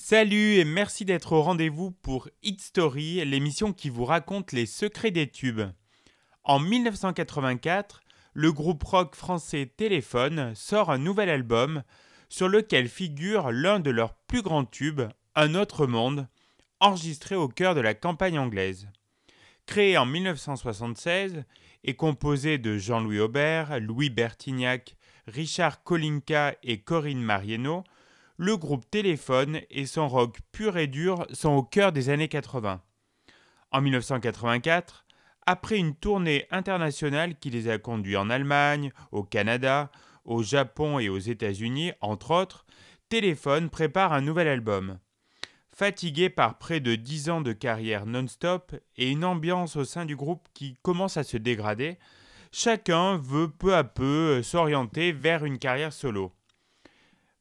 Salut et merci d'être au rendez-vous pour Hit Story, l'émission qui vous raconte les secrets des tubes. En 1984, le groupe rock français Téléphone sort un nouvel album sur lequel figure l'un de leurs plus grands tubes, Un autre monde, enregistré au cœur de la campagne anglaise. Créé en 1976 et composé de Jean-Louis Aubert, Louis Bertignac, Richard Kolinka et Corinne Marieno, le groupe Téléphone et son rock pur et dur sont au cœur des années 80. En 1984, après une tournée internationale qui les a conduits en Allemagne, au Canada, au Japon et aux États-Unis, entre autres, Téléphone prépare un nouvel album. Fatigué par près de 10 ans de carrière non-stop et une ambiance au sein du groupe qui commence à se dégrader, chacun veut peu à peu s'orienter vers une carrière solo.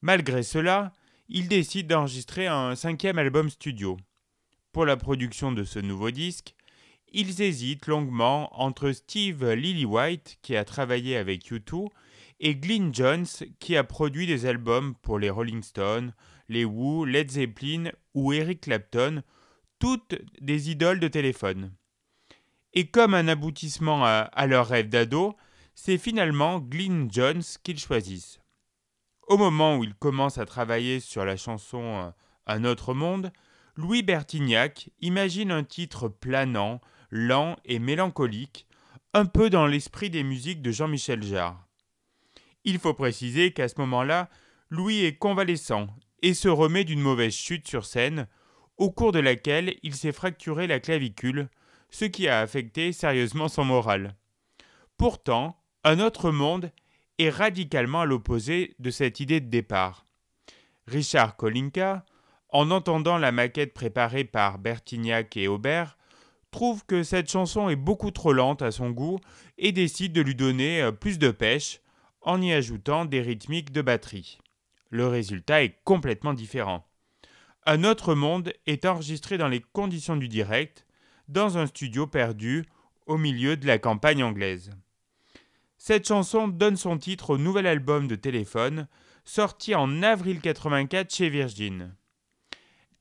Malgré cela, ils décident d'enregistrer un cinquième album studio. Pour la production de ce nouveau disque, ils hésitent longuement entre Steve Lillywhite, qui a travaillé avec U2, et Glyn Jones, qui a produit des albums pour les Rolling Stones, les Who, Led Zeppelin ou Eric Clapton, toutes des idoles de téléphone. Et comme un aboutissement à, leur rêve d'ado, c'est finalement Glyn Jones qu'ils choisissent. Au moment où il commence à travailler sur la chanson euh, Un autre monde, Louis Bertignac imagine un titre planant, lent et mélancolique, un peu dans l'esprit des musiques de Jean-Michel Jarre. Il faut préciser qu'à ce moment-là, Louis est convalescent et se remet d'une mauvaise chute sur scène, au cours de laquelle il s'est fracturé la clavicule, ce qui a affecté sérieusement son moral. Pourtant, Un autre monde est radicalement à l'opposé de cette idée de départ. Richard Kolinka, en entendant la maquette préparée par Bertignac et Aubert, trouve que cette chanson est beaucoup trop lente à son goût et décide de lui donner euh, plus de pêche en y ajoutant des rythmiques de batterie. Le résultat est complètement différent. Un autre monde est enregistré dans les conditions du direct, dans un studio perdu au milieu de la campagne anglaise. Cette chanson donne son titre au nouvel album de Téléphone, sorti en avril 84 chez Virgin.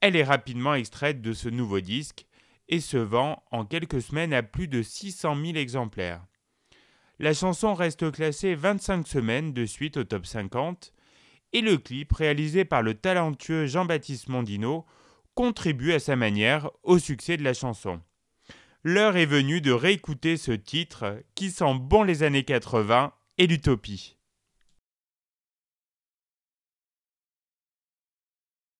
Elle est rapidement extraite de ce nouveau disque et se vend en quelques semaines à plus de 600 000 exemplaires. La chanson reste classée 25 semaines de suite au top 50 et le clip réalisé par le talentueux Jean-Baptiste Mondino contribue à sa manière au succès de la chanson l'heure est venue de réécouter ce titre qui sent bon les années 80 et l'utopie.